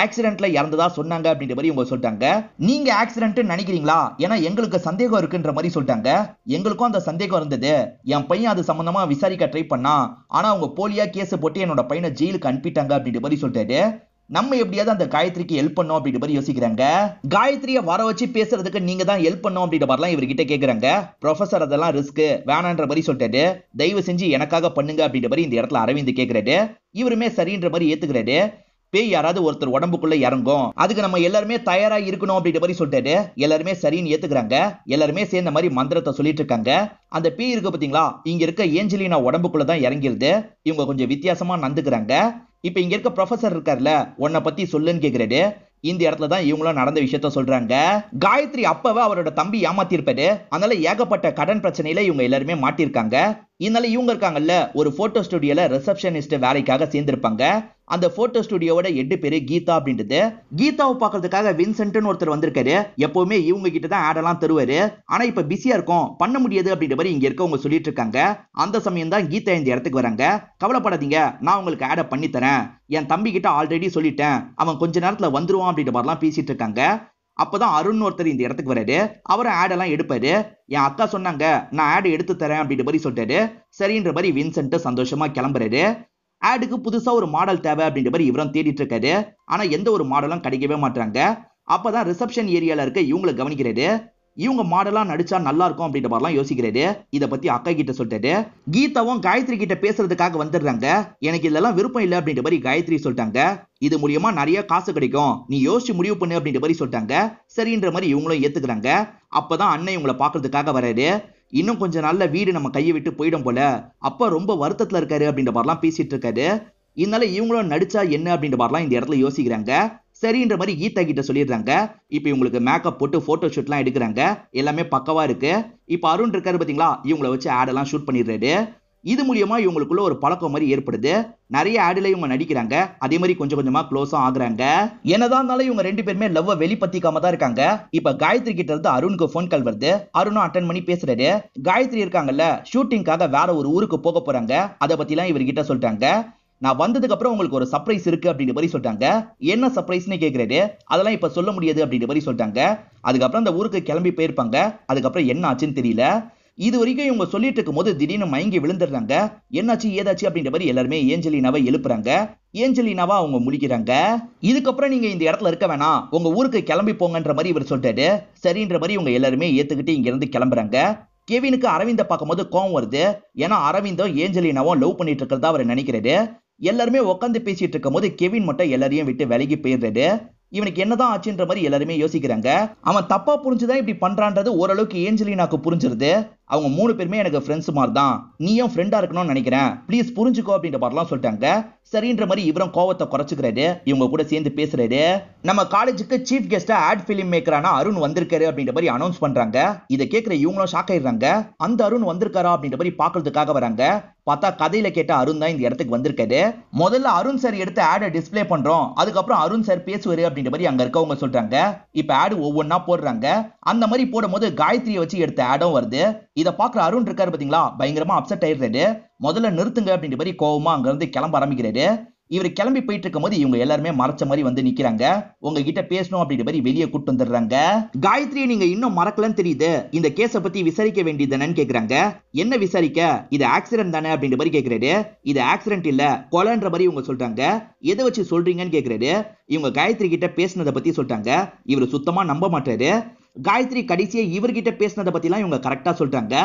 Speaker 1: ஆக்சிடென்ட்ல இறந்ததா சொன்னாங்க அப்படின்ற மாதிரி உங்க சொல்லிட்டாங்க நீங்க ஆக்சிடென்ட் நினைக்கிறீங்களா ஏன்னா எங்களுக்கு சந்தேகம் இருக்குன்ற மாதிரி சொல்லிட்டாங்க எங்களுக்கும் அந்த சந்தேகம் இருந்தது என் பையன் அது சம்பந்தமா விசாரிக்க ட்ரை பண்ணா ஆனா அவங்க போலியா கேஸ் போட்டு என்னோட பையனை ஜெயிலுக்கு அனுப்பிட்டாங்க அப்படின்ற மாதிரி சொல்லிட்டாரு நம்ம எப்படியாவது அந்த காயத்ரிக்கு ஹெல்ப் பண்ணோம் அப்படின்ற மாதிரி யோசிக்கிறாங்க காயத்ரிய வர வச்சு பேசுறதுக்கு நீங்க தான் ஹெல்ப் பண்ணோம் அப்படின்ற மாதிரிலாம் இவர்கிட்ட கேட்குறாங்க ப்ரொஃபசர் அதெல்லாம் ரிஸ்க் வேணான்ற மாதிரி சொல்லிட்டாரு தயவு செஞ்சு எனக்காக பண்ணுங்க அப்படின்ற மாதிரி இந்த இடத்துல அரவிந்த் கேக்குறாரு இவருமே சரின்ற மாதிரி ஏத்துக்கிறாரு பேய் யாராவது ஒருத்தர் உடம்புக்குள்ள இறங்கும் அதுக்கு நம்ம எல்லாருமே தயாரா இருக்கணும் அப்படின்ற மாதிரி சொல்லிட்டாரு எல்லாருமே சரின்னு ஏத்துக்கிறாங்க எல்லாருமே சேர்ந்த மாதிரி மந்திரத்தை சொல்லிட்டு இருக்காங்க அந்த பேய் இருக்கு பாத்தீங்களா இங்க இருக்க ஏஞ்சலினா உடம்புக்குள்ள தான் இறங்கிருது இவங்க கொஞ்சம் வித்தியாசமா நந்துக்கிறாங்க இப்போ இங்கே இருக்க ப்ரொஃபசர் இருக்கார்ல உன்னை பற்றி சொல்லுன்னு கேட்குறாரு இந்த இடத்துல தான் இவங்களும் நடந்த விஷயத்த சொல்றாங்க காயத்ரி அப்பவே அவரோட தம்பி ஏமாத்திருப்பாரு அதனால ஏகப்பட்ட கடன் பிரச்சனையில இவங்க எல்லாருமே மாட்டிருக்காங்க இதனால இவங்க இருக்காங்கல்ல ஒரு போட்டோ ஸ்டுடியோல ரிசப்ஷனிஸ்ட் வேலைக்காக சேர்ந்திருப்பாங்க அந்த போட்டோ ஸ்டுடியோவோட எட்டு பேரு கீதா அப்படின்றது கீதாவை பார்க்கறதுக்காக வின்சென்ட்னு ஒருத்தர் வந்திருக்காரு எப்பவுமே இவங்க கிட்ட தான் ஆடெல்லாம் தருவாரு ஆனா இப்ப பிஸியா இருக்கும் பண்ண முடியாது அப்படின்ற மாதிரி இங்க இருக்கவங்க சொல்லிட்டு இருக்காங்க அந்த சமயம் தான் கீதா இந்த இடத்துக்கு வராங்க கவலைப்படாதீங்க நான் உங்களுக்கு ஆட பண்ணி தரேன் என் தம்பி கிட்ட ஆல்ரெடி சொல்லிட்டேன் அவன் கொஞ்ச நேரத்துல வந்துருவான் அப்படின்ற மாதிரிலாம் பேசிட்டு இருக்காங்க அப்பதான் அருண் ஒருத்தர் இந்த இடத்துக்கு வராரு அவரும் ஆடெல்லாம் எடுப்பாரு என் அக்கா சொன்னாங்க நான் ஆடு எடுத்து தரேன் அப்படின்ற மாதிரி சொல்றாரு சரின்ற மாதிரி வின்சென்ட் சந்தோஷமா கிளம்புறாரு ஆடுக்கு புதுசா ஒரு மாடல் தேவை அப்படின்ற மாதிரி இவரும் தேடிட்டு இருக்காரு ஆனா எந்த ஒரு மாடலும் கிடைக்கவே மாட்டாங்க அப்பதான் ரிசப்ஷன் ஏரியால இருக்க இவங்களை கவனிக்கிறது இவங்க மாடலாம் நடிச்சா நல்லா இருக்கும் அப்படின்ற மாதிரிலாம் யோசிக்கிறாரு இதை பத்தி அக்கா கிட்ட சொல்லிட்டாரு கீதாவும் காயத்ரி கிட்ட பேசுறதுக்காக வந்துடுறாங்க எனக்கு இதெல்லாம் விருப்பம் இல்லை அப்படின்ற மாதிரி காயத்ரி சொல்லிட்டாங்க இது மூலியமா நிறைய காசு கிடைக்கும் நீ யோசிச்சு முடிவு பண்ணு அப்படின்ற மாதிரி சொல்லிட்டாங்க சரின்ற மாதிரி இவங்களும் ஏத்துக்கிறாங்க அப்பதான் அண்ணன் இவங்களை பாக்குறதுக்காக வராரு இன்னும் கொஞ்ச நாள்ல வீடு நம்ம கையை விட்டு போயிடும் போல அப்பா ரொம்ப வருத்தத்துல இருக்காரு அப்படின்ற மாதிரிலாம் பேசிட்டு இருக்காரு இதனால இவங்களும் நடிச்சா என்ன அப்படின்ற மாதிரிலாம் இந்த இடத்துல யோசிக்கிறாங்க சரின்ற மாதிரி கீதா கிட்ட சொல்லிடுறாங்க இப்போ இவங்களுக்கு மேக்கப் போட்டு போட்டோ ஷூட்லாம் எடுக்கிறாங்க எல்லாமே பக்கவா இருக்கு இப்போ அருண் இருக்காரு பாத்தீங்களா இவங்களை வச்சு ஆடெல்லாம் ஷூட் பண்ணிடுறாரு இது மூலியமா இவங்களுக்குள்ள ஒரு பழக்கம் மாதிரி ஏற்படுது நிறைய ஆடுல இவங்க நடிக்கிறாங்க அதே மாதிரி கொஞ்சம் கொஞ்சமா க்ளோஸும் ஆகுறாங்க என்னதான் இருந்தாலும் இவங்க ரெண்டு பேருமே லவ்வ வெளிப்படுத்திக்காம தான் இருக்காங்க இப்ப காயத்ரி கிட்ட இருந்து அருணுக்கு ஃபோன் கால் வருது அருணும் அட்டன் பண்ணி பேசுறாரு காயத்ரி இருக்காங்கல்ல ஷூட்டிங்காக வேற ஒரு ஊருக்கு போக போறாங்க அதை பத்திலாம் இவர்கிட்ட சொல்லிட்டாங்க நான் வந்ததுக்கு அப்புறம் உங்களுக்கு ஒரு சர்ப்ரைஸ் இருக்கு அப்படின்ற மாதிரி சொல்லிட்டாங்க என்ன சர்ப்ரைஸ்னு கேட்கறாரு அதெல்லாம் இப்ப சொல்ல முடியாது அப்படின்ற மாதிரி சொல்லிட்டாங்க அதுக்கப்புறம் அந்த ஊருக்கு கிளம்பி போயிருப்பாங்க அதுக்கப்புறம் என்ன ஆச்சுன்னு தெரியல இது வரைக்கும் இவங்க சொல்லிட்டு இருக்கும் போது திடீர்னு மயங்கி விழுந்துடுறாங்க என்னாச்சு ஏதாச்சு அப்படின்ற மாதிரி எல்லாருமே ஏஞ்சலினாவை எழுப்புறாங்க ஏஞ்சலினாவா அவங்க முடிக்கிறாங்க இதுக்கப்புறம் நீங்க இந்த இடத்துல இருக்க வேணாம் உங்க ஊருக்கு கிளம்பி போங்கன்ற மாதிரி இவர் சொல்லிட்டாரு சரின்ற மாதிரி இவங்க எல்லாருமே ஏத்துக்கிட்டு இங்க இருந்து கிளம்புறாங்க கெவினுக்கு அரவிந்த பார்க்கும்போது கோவம் வருது ஏன்னா அரவிந்தோ ஏஞ்சலினாவும் லவ் பண்ணிட்டு இருக்கிறதா அவர் நினைக்கிறாரு எல்லாருமே உட்காந்து பேசிட்டு இருக்கும் போது கெவின் மட்டும் எல்லாரையும் விட்டு விலகி போயிடுறாரு இவனுக்கு என்னதான் ஆச்சுன்ற மாதிரி எல்லாருமே யோசிக்கிறாங்க அவன் தப்பா புரிஞ்சுதான் இப்படி பண்றான்றது ஓரளவுக்கு ஏஞ்சலினாக்கு புரிஞ்சிருது அவங்க மூணு பேருமே எனக்கு ஃப்ரெண்ட்ஸ் மாதிரி தான் நீயும் ஃப்ரெண்டாக இருக்கணும்னு நினைக்கிறேன் ப்ளீஸ் புரிஞ்சுக்கோ அப்படின்ற மாதிரிலாம் சொல்லிட்டாங்க சரின்ற மாதிரி இவரும் கோவத்தை குறைச்சிக்கிறாரு இவங்க கூட சேர்ந்து பேசுறாரு நம்ம காலேஜுக்கு சீஃப் கெஸ்டா ஆட் ஃபிலிம் மேக்கரான அருண் வந்திருக்காரு அப்படின்ற மாதிரி அனௌன்ஸ் பண்றாங்க இதை கேட்கிற இவங்களும் ஷாக் ஆயிடுறாங்க அந்த அருண் வந்திருக்காரா அப்படின்ற மாதிரி பாக்குறதுக்காக வராங்க பார்த்தா கதையில கேட்ட அருண் தான் இந்த இடத்துக்கு வந்திருக்காரு முதல்ல அருண் சார் எடுத்து ஆடை டிஸ்பிளே பண்றோம் அதுக்கப்புறம் அருண் சார் பேசுவாரு அப்படின்ற மாதிரி அங்க இருக்கவங்க சொல்றாங்க இப்ப ஆடு ஒவ்வொன்னா போடுறாங்க அந்த மாதிரி போடும்போது காயத்ரியை வச்சு எடுத்த ஆடும் வருது இதை பார்க்குற அருண் இருக்காரு பார்த்தீங்களா பயங்கரமா அப்செட் ஆயிடுறாரு முதல்ல நிறுத்துங்க அப்படின்ற மாதிரி கோவமா அங்கேருந்து கிளம்ப ஆரம்பிக்கிறாரு இவர் கிளம்பி போயிட்டு இருக்கும் போது இவங்க எல்லாருமே மறைச்ச மாதிரி வந்து நிக்கிறாங்க உங்ககிட்ட பேசணும் அப்படின்ற மாதிரி வெளியே கூட்டு வந்துடுறாங்க காயத்ரி நீங்க இன்னும் மறக்கலன்னு தெரியுது இந்த கேஸை பத்தி விசாரிக்க வேண்டியதுன்னு கேக்குறாங்க என்ன விசாரிக்க இது ஆக்சிடென்ட் தானே அப்படின்ற மாதிரி கேக்குறாரு இது ஆக்சிடென்ட் இல்ல கொலைன்ற மாதிரி இவங்க சொல்றாங்க எதை வச்சு சொல்றீங்கன்னு கேக்குறாரு இவங்க காயத்ரி கிட்ட பேசினதை பத்தி சொல்றாங்க இவர் சுத்தமா நம்ப மாட்டாரு காயத்ரி கடைசியை இவர்கிட்ட பேசினதை பற்றிலாம் இவங்க கரெக்டாக சொல்லிட்டாங்க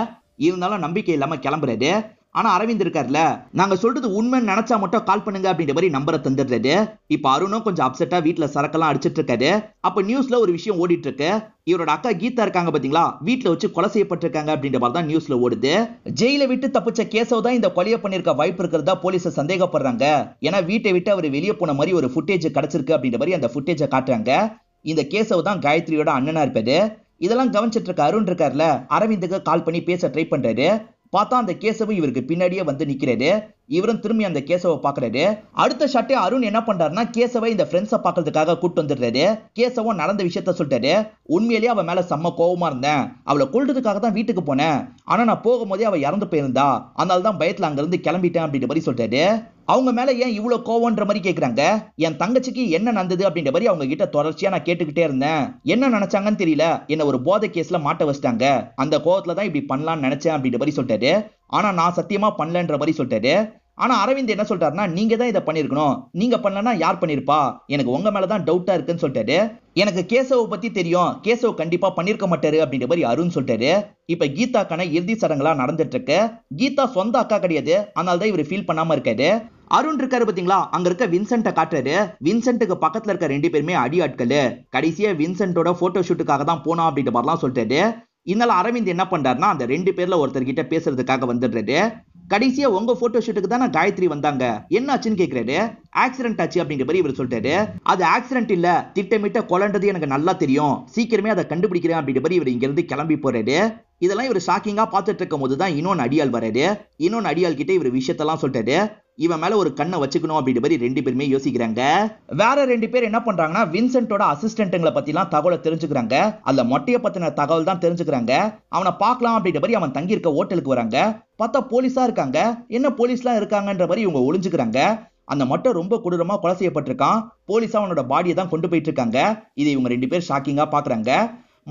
Speaker 1: இருந்தாலும் நம்பிக்கை இல்லாமல் கிளம்புறது ஆனால் அரவிந்த் இருக்கார்ல நாங்கள் சொல்றது உண்மைன்னு நினச்சா மட்டும் கால் பண்ணுங்க அப்படின்ற மாதிரி நம்பரை தந்துடுறது இப்போ அருணும் கொஞ்சம் அப்செட்டாக வீட்டில் சரக்கெல்லாம் அடிச்சிட்டு இருக்காரு அப்போ நியூஸில் ஒரு விஷயம் ஓடிட்டு இருக்கு இவரோட அக்கா கீதா இருக்காங்க பாத்தீங்களா வீட்டுல வச்சு கொலை செய்யப்பட்டிருக்காங்க அப்படின்ற மாதிரி தான் நியூஸ்ல ஓடுது ஜெயில விட்டு தப்பிச்ச கேசவ் தான் இந்த கொலையை பண்ணிருக்க வாய்ப்பு இருக்கிறதா போலீஸ் சந்தேகப்படுறாங்க ஏன்னா வீட்டை விட்டு அவர் வெளியே போன மாதிரி ஒரு ஃபுட்டேஜ் கிடைச்சிருக்கு அப்படின்ற மாதிரி அந்த ஃபுட்டேஜை காட்டுறாங்க இந்த கேசவ் தான் காயத்ரியோட அண்ணனா இருப்பாரு இதெல்லாம் கவனிச்சிட்டு இருக்க அருண் இருக்கார்ல அரவிந்துக்கு கால் பண்ணி பேச ட்ரை பண்றாரு பார்த்தா அந்த கேசவும் இவருக்கு பின்னாடியே வந்து நிக்கிறாரு இவரும் திரும்பி அந்த கேசவை பாக்குறாரு அடுத்த ஷாட்டே அருண் என்ன பண்றாருன்னா கேசவை இந்த ஃப்ரெண்ட்ஸை பாக்குறதுக்காக கூட்டு வந்துடுறாரு கேசவும் நடந்த விஷயத்த சொல்லிட்டாரு உண்மையிலேயே அவன் மேல செம்ம கோபமா இருந்தேன் அவளை கொள்றதுக்காக தான் வீட்டுக்கு போனேன் ஆனா நான் போகும்போதே அவ இறந்து போயிருந்தா அதனால தான் பயத்துல இருந்து கிளம்பிட்டேன் அப்படின்ற மாதிரி சொல்லிட்டாரு அவங்க மேல ஏன் இவ்வளோ கோவன்ற மாதிரி கேட்குறாங்க என் தங்கச்சிக்கு என்ன நடந்தது அப்படின்ற மாதிரி அவங்க கிட்ட தொடர்ச்சியா நான் கேட்டுக்கிட்டே இருந்தேன் என்ன நினைச்சாங்கன்னு தெரியல என்ன ஒரு போதை கேஸ்ல மாட்ட வச்சிட்டாங்க அந்த கோவத்துல தான் இப்படி பண்ணலாம்னு நினைச்சேன் அப்படின்ற மாதிரி சொல்லிட்டாரு ஆனா நான் சத்தியமா பண்ணலன்ற மாதிரி சொல்லிட்டாரு ஆனா அரவிந்த் என்ன சொல்றாருன்னா நீங்க தான் இதை பண்ணிருக்கணும் நீங்க பண்ணலன்னா யார் பண்ணிருப்பா எனக்கு உங்க மேலதான் டவுட்டா இருக்குன்னு சொல்லிட்டாரு எனக்கு கேசவை பத்தி தெரியும் கேசவ் கண்டிப்பா பண்ணிருக்க மாட்டாரு அப்படின்ற மாதிரி அருண் சொல்லிட்டாரு இப்ப கீதாக்கான இறுதி சடங்குலாம் நடந்துட்டு இருக்கு கீதா சொந்த அக்கா கிடையாது அதனால தான் இவர் ஃபீல் பண்ணாம இருக்காரு அருண் இருக்காரு பாத்தீங்களா அங்க இருக்க வின்சென்ட்டை காட்டுறாரு வின்சென்ட்டுக்கு பக்கத்துல இருக்க ரெண்டு பேருமே அடி ஆட்கள் கடைசியா வின்சென்ட்டோட போட்டோ ஷூட்டுக்காக தான் போனோம் அப்படின்ற மாதிரிலாம் சொல்லிட்டாரு இதனால அரவிந்த் என்ன பண்றாருன்னா அந்த ரெண்டு பேர்ல ஒருத்தர் கிட்ட பேசுறதுக்காக வந்துடுறாரு கடைசியா உங்க போட்டோ ஷூட்டுக்கு தான் நான் காயத்ரி வந்தாங்க என்ன ஆச்சுன்னு கேக்குறாரு ஆக்சிடென்ட் ஆச்சு அப்படிங்கிற மாதிரி இவர் சொல்லிட்டாரு அது ஆக்சிடென்ட் இல்ல திட்டமிட்ட கொலன்றது எனக்கு நல்லா தெரியும் சீக்கிரமே அதை கண்டுபிடிக்கிறேன் அப்படின்ற மாதிரி இவர் இங்க கிளம்பி போறாரு இதெல்லாம் இவர் ஷாக்கிங்கா பார்த்துட்டு இருக்கும் போது தான் இன்னொன்று அடியால் வராரு இன்னொன்று அடியால் கிட்ட இவர் விஷயத்தெல்லாம் சொல்லிட்டாரு இவன் மேல ஒரு கண்ணை வச்சுக்கணும் அப்படின்ற மாதிரி ரெண்டு பேருமே யோசிக்கிறாங்க வேற ரெண்டு பேர் என்ன பண்றாங்கன்னா வின்சென்ட்டோட அசிஸ்டன்ட்டுங்களை எல்லாம் தகவலை தெரிஞ்சுக்கிறாங்க அந்த மொட்டைய பத்தின தகவல் தான் தெரிஞ்சுக்கிறாங்க அவனை பார்க்கலாம் அப்படின்ற மாதிரி அவன் தங்கியிருக்க ஹோட்டலுக்கு வராங்க பார்த்தா போலீஸா இருக்காங்க என்ன போலீஸ்லாம் இருக்காங்கன்ற மாதிரி இவங்க ஒளிஞ்சுக்கிறாங்க அந்த மொட்டை ரொம்ப கொடூரமா கொலை செய்யப்பட்டிருக்கான் போலீஸா அவனோட பாடியை தான் கொண்டு போயிட்டு இருக்காங்க இதை இவங்க ரெண்டு பேர் ஷாக்கிங்கா பாக்குறாங்க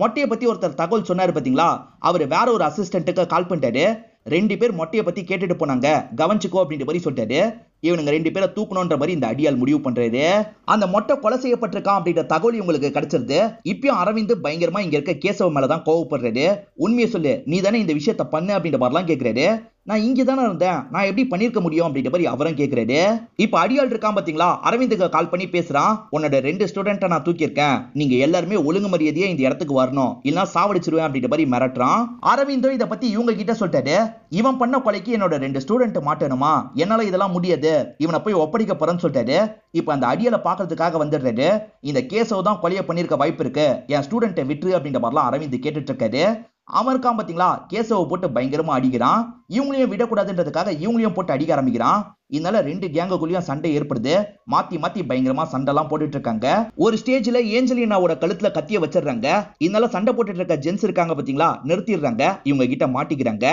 Speaker 1: மொட்டையை பத்தி ஒருத்தர் தகவல் சொன்னாரு பாத்தீங்களா அவர் வேற ஒரு அசிஸ்டன்ட்டுக்கு கால் பண்ணிட்டாரு ரெண்டு பேர் மொட்டையை பத்தி கேட்டுட்டு போனாங்க கவனிச்சுக்கோ அப்படின்ற மாதிரி சொல்லிட்டாரு இவனுங்க ரெண்டு பேரை தூக்கணுன்ற மாதிரி இந்த அடியால் முடிவு பண்றது அந்த மொட்டை கொலை செய்யப்பட்டிருக்கான் அப்படின்ற தகவல் இவங்களுக்கு கிடைச்சிருது இப்பயும் அரவிந்த் பயங்கரமா இங்க இருக்க கேசவ மேலதான் கோவப்படுறது உண்மையை சொல்லு நீ தானே இந்த விஷயத்த பண்ணு அப்படின்ற மாதிரிலாம் கேட்கிறாரு நான் இங்கே தானே இருந்தேன் நான் எப்படி பண்ணியிருக்க முடியும் அப்படின்ற மாதிரி அவரும் கேட்குறாரு இப்போ அடியால் இருக்கான் பார்த்தீங்களா அரவிந்துக்கு கால் பண்ணி பேசுகிறான் உன்னோட ரெண்டு ஸ்டூடெண்ட்டை நான் தூக்கியிருக்கேன் நீங்கள் எல்லாருமே ஒழுங்கு மரியாதையாக இந்த இடத்துக்கு வரணும் இல்லைனா சாவடிச்சிருவேன் அப்படின்ற மாதிரி மிரட்டுறான் அரவிந்தோ இதை பற்றி இவங்க கிட்ட சொல்லிட்டாரு இவன் பண்ண கொலைக்கு என்னோட ரெண்டு ஸ்டூடெண்ட் மாட்டணுமா என்னால் இதெல்லாம் முடியாது இவனை போய் ஒப்படைக்க போறேன்னு சொல்லிட்டாரு இப்போ அந்த அடியலை பார்க்கறதுக்காக வந்துடுறாரு இந்த கேஸோ தான் கொலையை பண்ணியிருக்க வாய்ப்பு இருக்கு என் ஸ்டூடெண்ட்டை விட்டுரு அப்படின்ற மாதிரிலாம் அரவிந்த் கேட்டுட்டு இருக்காரு அவன் இருக்கான் பார்த்தீங்களா கேசவை போட்டு பயங்கரமா அடிக்கிறான் இவங்களையும் விடக்கூடாதுன்றதுக்காக இவங்களையும் போட்டு அடிக்க ஆரம்பிக்கிறான் இதனால ரெண்டு கேங்குக்குள்ளேயும் சண்டை ஏற்படுது மாத்தி மாத்தி பயங்கரமா சண்டைலாம் போட்டுட்டு இருக்காங்க ஒரு ஸ்டேஜ்ல ஏஞ்சலினாவோட கழுத்துல கத்திய வச்சிடுறாங்க இதனால சண்டை போட்டுட்டு இருக்க ஜென்ஸ் இருக்காங்க பாத்தீங்களா நிறுத்திடுறாங்க இவங்க கிட்ட மாட்டிக்கிறாங்க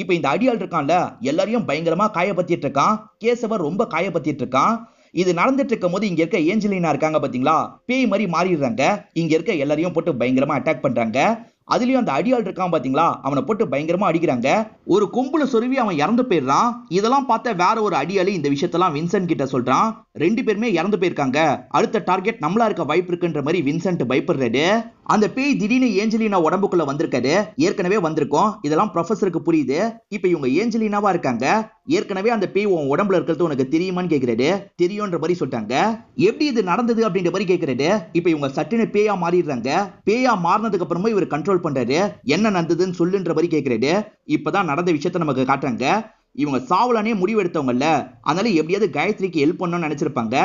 Speaker 1: இப்ப இந்த அடியால் இருக்கான்ல எல்லாரையும் பயங்கரமா காயப்பத்திட்டு இருக்கான் கேசவர் ரொம்ப காயப்பத்திட்டு இருக்கான் இது நடந்துட்டு இருக்கும் போது இங்க இருக்க ஏஞ்சலினா இருக்காங்க பாத்தீங்களா பேய் மாதிரி மாறிடுறாங்க இங்க இருக்க எல்லாரையும் போட்டு பயங்கரமா அட்டாக் பண்றாங்க அதுலயும் அந்த அடியாள் இருக்கான் பாத்தீங்களா அவனை போட்டு பயங்கரமா அடிக்கிறாங்க ஒரு கொம்புல சொருவி அவன் இறந்து போயிடுறான் இதெல்லாம் பார்த்த வேற ஒரு அடியாளி இந்த விஷயத்தெல்லாம் வின்சென்ட் கிட்ட சொல்றான் ரெண்டு பேருமே இறந்து போயிருக்காங்க அடுத்த டார்கெட் நம்மளா இருக்க வாய்ப்பு இருக்குன்ற மாதிரி வின்சென்ட் பயப்படுறாரு அந்த பேய் திடீர்னு ஏஞ்சலினா உடம்புக்குள்ள வந்திருக்காரு ஏற்கனவே வந்திருக்கோம் இதெல்லாம் ப்ரொஃபஸருக்கு புரியுது இப்ப இவங்க ஏஞ்சலினாவா இருக்காங்க ஏற்கனவே அந்த பேய் உன் உடம்புல இருக்கிறது உனக்கு தெரியுமான்னு கேக்குறாரு தெரியும்ன்ற மாதிரி சொல்லிட்டாங்க எப்படி இது நடந்தது அப்படின்ற மாதிரி கேக்குறாரு இப்ப இவங்க சட்டின பேயா மாறிடுறாங்க பேயா மாறினதுக்கு அப்புறமும் இவர் கண்ட்ரோல் பண்றாரு என்ன நடந்ததுன்னு சொல்லுன்ற மாதிரி கேக்குறாரு இப்பதான் நடந்த விஷயத்த நமக்கு காட்டுறாங்க இவங்க சாவலானே எடுத்தவங்கல்ல அதனால எப்படியாவது காயத்ரிக்கு ஹெல்ப் பண்ணணும்னு நினைச்சிருப்பாங்க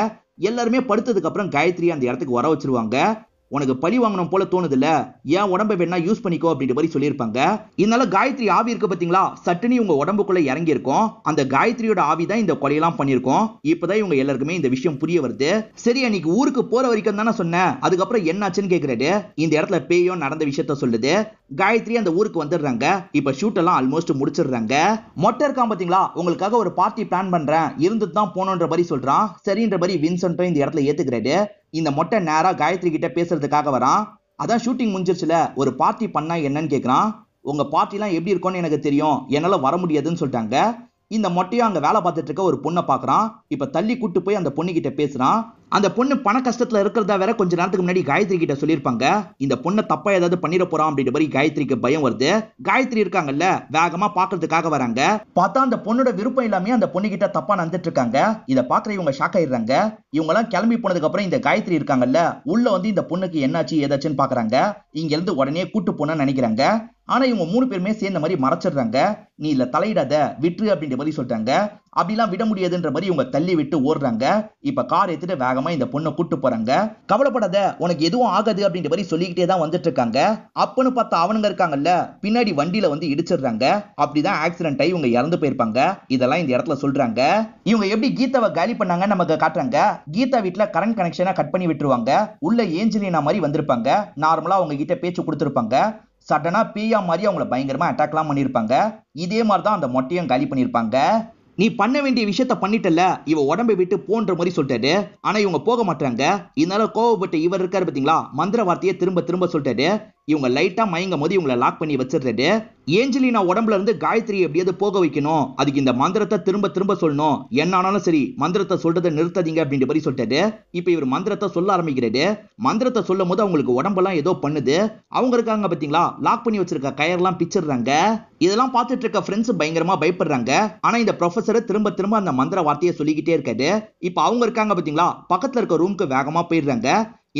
Speaker 1: எல்லாருமே படுத்ததுக்கு அப்புறம் காயத்ரி அந்த இடத்துக்கு வர வச்சிருவாங்க உனக்கு பழி வாங்கணும் போல தோணுதுல்ல ஏன் உடம்பை வேணா யூஸ் பண்ணிக்கோ அப்படின்ற மாதிரி சொல்லியிருப்பாங்க இதனால காயத்ரி ஆவி இருக்கு பாத்தீங்களா சட்டுனி உங்க உடம்புக்குள்ள இறங்கி இருக்கும் அந்த காயத்ரியோட ஆவி தான் இந்த கொலையெல்லாம் பண்ணிருக்கோம் இப்பதான் இவங்க எல்லாருக்குமே இந்த விஷயம் புரிய வருது சரி அன்னைக்கு ஊருக்கு போற வரைக்கும் தானே சொன்னேன் அதுக்கப்புறம் என்னாச்சுன்னு கேக்குறாரு இந்த இடத்துல பேயோ நடந்த விஷயத்த சொல்லுது காயத்ரி அந்த ஊருக்கு வந்துடுறாங்க இப்ப ஷூட் எல்லாம் ஆல்மோஸ்ட் முடிச்சிடுறாங்க மொட்டை இருக்கான் பாத்தீங்களா உங்களுக்காக ஒரு பார்ட்டி பிளான் பண்றேன் இருந்துட்டு தான் போனோன்ற மாதிரி சொல்றான் சரின்ற மாதிரி வின்சென்ட்டும் இந்த இடத்துல ஏத்துக்கிறாரு இந்த மொட்டை நேராக காயத்ரி கிட்ட பேசுறதுக்காக வரான் அதான் ஷூட்டிங் முடிஞ்சிருச்சுல ஒரு பார்ட்டி பண்ணா என்னன்னு கேட்குறான் உங்க பார்ட்டிலாம் எப்படி இருக்கும்னு எனக்கு தெரியும் என்னால் வர முடியாதுன்னு சொல்லிட்டாங்க இந்த மொட்டையும் அங்கே வேலை பார்த்துட்டு இருக்க ஒரு பொண்ணை பார்க்குறான் இப்போ தள்ளி கூட்டு போய் அந்த பொண்ணுக்கிட்ட பேசுகிறான் அந்த பொண்ணு பண கஷ்டத்துல இருக்கிறதா வேற கொஞ்ச நேரத்துக்கு முன்னாடி காயத்ரி கிட்ட சொல்லியிருப்பாங்க இந்த பொண்ணை தப்பா ஏதாவது பண்ணிட போறான் அப்படின்ற மாதிரி காயத்ரிக்கு பயம் வருது காயத்ரி இருக்காங்கல்ல வேகமா பாக்குறதுக்காக வராங்க பார்த்தா அந்த பொண்ணோட விருப்பம் இல்லாமே அந்த பொண்ணு கிட்ட தப்பா நடந்துட்டு இருக்காங்க இதை பாக்குற இவங்க ஷாக் ஆயிடுறாங்க இவங்க எல்லாம் கிளம்பி போனதுக்கு அப்புறம் இந்த காயத்ரி இருக்காங்கல்ல உள்ள வந்து இந்த பொண்ணுக்கு என்னாச்சு ஏதாச்சுன்னு பாக்குறாங்க இங்க இருந்து உடனே கூட்டு போனா நினைக்கிறாங்க ஆனா இவங்க மூணு பேருமே சேர்ந்த மாதிரி மறைச்சிடுறாங்க நீ இல்ல தலையிடாத விட்டு அப்படின்ற மாதிரி சொல்றாங்க அப்படிலாம் விட முடியாதுன்ற மாதிரி இவங்க தள்ளி விட்டு ஓடுறாங்க இப்ப கார் எடுத்துட்டு வேகமா இந்த பொண்ணை கூட்டு போறாங்க கவலைப்படாத உனக்கு எதுவும் ஆகாது அப்படின்ற மாதிரி சொல்லிக்கிட்டே தான் வந்துட்டு இருக்காங்க அப்பன்னு பார்த்தா அவனுங்க இருக்காங்கல்ல பின்னாடி வண்டியில வந்து இடிச்சிடுறாங்க அப்படிதான் ஆக்சிடென்ட் ஆகி இவங்க இறந்து போயிருப்பாங்க இதெல்லாம் இந்த இடத்துல சொல்றாங்க இவங்க எப்படி கீதாவை காலி பண்ணாங்க நமக்கு காட்டுறாங்க கீதா வீட்டுல கரண்ட் கனெக்ஷனை கட் பண்ணி விட்டுருவாங்க உள்ள ஏஞ்சலினா மாதிரி வந்திருப்பாங்க நார்மலா அவங்க கிட்ட பேச்சு கொடுத்துருப்பாங்க சடனா பீயா மாதிரி அவங்கள பயங்கரமா அட்டாக்லாம் பண்ணியிருப்பாங்க இதே மாதிரி தான் அந்த மொட்டையும் காலி பண்ணியிருப்பாங்க நீ பண்ண வேண்டிய விஷயத்த பண்ணிட்டல இவ உடம்பை விட்டு போன்ற மாதிரி சொல்லிட்டாரு ஆனா இவங்க போக மாட்டாங்க இதனால கோவப்பட்டு இவர் இருக்காரு பாத்தீங்களா மந்திர வார்த்தையை திரும்ப திரும்ப சொல்லிட்டாரு இவங்க லைட்டாக மயங்கும் போது இவங்களை லாக் பண்ணி வச்சிருந்தது ஏஞ்சலினா உடம்புல இருந்து காயத்ரி எப்படியாவது போக வைக்கணும் அதுக்கு இந்த மந்திரத்தை திரும்ப திரும்ப சொல்லணும் என்ன ஆனாலும் சரி மந்திரத்தை சொல்றதை நிறுத்தாதீங்க அப்படின்ற மாதிரி சொல்லிட்டு இப்போ இவர் மந்திரத்தை சொல்ல ஆரம்பிக்கிறாரு மந்திரத்தை சொல்லும் போது அவங்களுக்கு உடம்பெல்லாம் ஏதோ பண்ணுது அவங்க இருக்காங்க பார்த்தீங்களா லாக் பண்ணி வச்சிருக்க கயர்லாம் பிச்சிடுறாங்க இதெல்லாம் பார்த்துட்டு இருக்க ஃப்ரெண்ட்ஸ் பயங்கரமா பயப்படுறாங்க ஆனா இந்த ப்ரொஃபஸர் திரும்ப திரும்ப அந்த மந்திர வார்த்தையை சொல்லிக்கிட்டே இருக்காரு இப்போ அவங்க இருக்காங்க பார்த்தீங்களா பக்கத்தில் இருக்க ரூமுக்கு வேகமா போயிடுறாங்க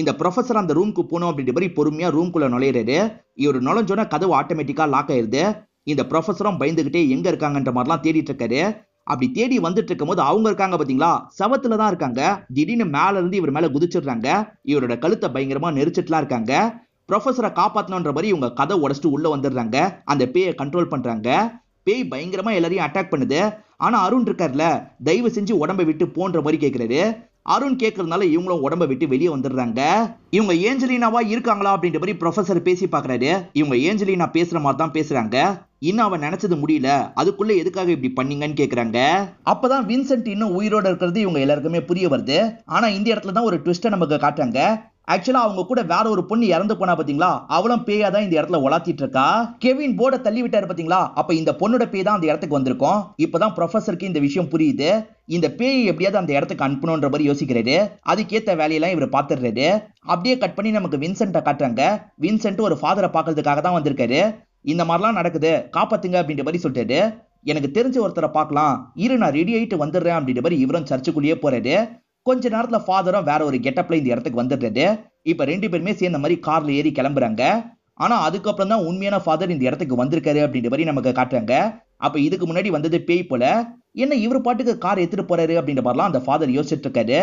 Speaker 1: இந்த ப்ரொஃபஸர் அந்த ரூம்க்கு போனோம் அப்படின்ற மாதிரி பொறுமையாக ரூம்குள்ளே நுழையிறாரு இவர் நுழைஞ்சோன்னா கதவு ஆட்டோமேட்டிக்காக லாக் ஆயிருது இந்த ப்ரொஃபஸரும் பயந்துகிட்டே எங்கே இருக்காங்கன்ற மாதிரிலாம் தேடிட்டு இருக்காரு அப்படி தேடி வந்துட்டு இருக்கும் போது அவங்க இருக்காங்க பாத்தீங்களா சவத்துல தான் இருக்காங்க திடீர்னு மேல இருந்து இவர் மேல குதிச்சிடுறாங்க இவரோட கழுத்தை பயங்கரமா நெரிச்சிட்டுலாம் இருக்காங்க ப்ரொஃபஸரை காப்பாத்தணுன்ற மாதிரி இவங்க கதை உடச்சிட்டு உள்ள வந்துடுறாங்க அந்த பேயை கண்ட்ரோல் பண்றாங்க பேய் பயங்கரமா எல்லாரையும் அட்டாக் பண்ணுது ஆனா அருண் இருக்காருல்ல தயவு செஞ்சு உடம்பை விட்டு போன்ற மாதிரி கேட்கிறாரு அருண் கேட்கறதுனால இவங்களும் உடம்ப விட்டு வெளியே வந்துடுறாங்க இவங்க ஏஞ்சலினாவா இருக்காங்களா அப்படின்ற மாதிரி ப்ரொஃபசர் பேசி பாக்குறாரு இவங்க ஏஞ்சலினா பேசுற மாதிரி தான் பேசுறாங்க இன்னும் அவன் நினைச்சது முடியல அதுக்குள்ள எதுக்காக இப்படி பண்ணீங்கன்னு கேக்குறாங்க அப்பதான் வின்சென்ட் இன்னும் உயிரோட இருக்கிறது இவங்க எல்லாருக்குமே புரிய வருது ஆனா இந்த இடத்துல தான் ஒரு ட்விஸ்ட நமக்கு காட்டுறாங்க ஆக்சுவலா அவங்க கூட வேற ஒரு பொண்ணு இறந்து போனா பாத்தீங்களா அவளும் பேயா தான் இந்த இடத்துல உலாத்திட்டு இருக்கா கெவின் போர்டை தள்ளி விட்டாரு பாத்தீங்களா அப்ப இந்த பொண்ணோட பேய் தான் அந்த இடத்துக்கு வந்திருக்கும் இப்பதான் ப்ரொஃபஸருக்கு இந்த விஷயம் புரியுது இந்த பேயை எப்படியாவது அந்த இடத்துக்கு அனுப்பணுன்ற மாதிரி யோசிக்கிறாரு அதுக்கேற்ற வேலையெல்லாம் இவர் பார்த்துடுறாரு அப்படியே கட் பண்ணி நமக்கு வின்சென்ட காட்டுறாங்க வின்சென்ட் ஒரு ஃபாதரை பார்க்கறதுக்காக தான் வந்திருக்காரு இந்த மாதிரிலாம் நடக்குது காப்பாத்துங்க அப்படின்ற மாதிரி சொல்லிட்டாரு எனக்கு தெரிஞ்ச ஒருத்தரை பார்க்கலாம் இரு நான் ரெடி ஆயிட்டு வந்துடுறேன் அப்படின்ற மாதிரி இவரும் சர்ச்சுக்குள்ளேயே போறாரு கொஞ்ச நேரத்துல ஃபாதரும் வேற ஒரு கெட்டப்ல இந்த இடத்துக்கு வந்துடுறது இப்ப ரெண்டு பேருமே சேர்ந்த மாதிரி கார்ல ஏறி கிளம்புறாங்க ஆனா அதுக்கப்புறம் தான் உண்மையான ஃபாதர் இந்த இடத்துக்கு வந்திருக்காரு அப்படின்ற மாதிரி நமக்கு காட்டுறாங்க அப்ப இதுக்கு முன்னாடி வந்தது பேய் போல என்ன இவர் பாட்டுக்கு கார் எடுத்துட்டு போறாரு அப்படின்ற மாதிரிலாம் அந்த ஃபாதர் யோசிச்சுட்டு இருக்காரு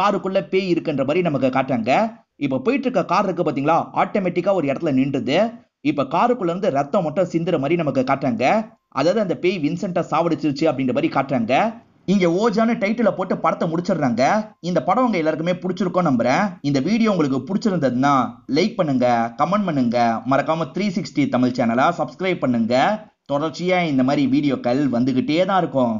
Speaker 1: காருக்குள்ள பேய் இருக்குன்ற மாதிரி நமக்கு காட்டுறாங்க இப்ப போயிட்டு இருக்க கார் இருக்கு பாத்தீங்களா ஆட்டோமேட்டிக்கா ஒரு இடத்துல நின்றுது இப்ப காருக்குள்ள இருந்து ரத்தம் மட்டும் சிந்துற மாதிரி நமக்கு காட்டுறாங்க அதாவது அந்த பேய் வின்சென்டா சாவடிச்சிருச்சு அப்படின்ற மாதிரி காட்டுறாங்க இங்க ஓஜான டைட்டில போட்டு படத்தை முடிச்சிடுறாங்க இந்த படம் உங்க எல்லாருக்குமே பிடிச்சிருக்கோம் நம்புறேன் இந்த வீடியோ உங்களுக்கு பிடிச்சிருந்ததுன்னா லைக் பண்ணுங்க கமெண்ட் பண்ணுங்க மறக்காம த்ரீ சிக்ஸ்டி தமிழ் சேனலா சப்ஸ்கிரைப் பண்ணுங்க தொடர்ச்சியா இந்த மாதிரி வீடியோக்கள் வந்துகிட்டே தான் இருக்கும்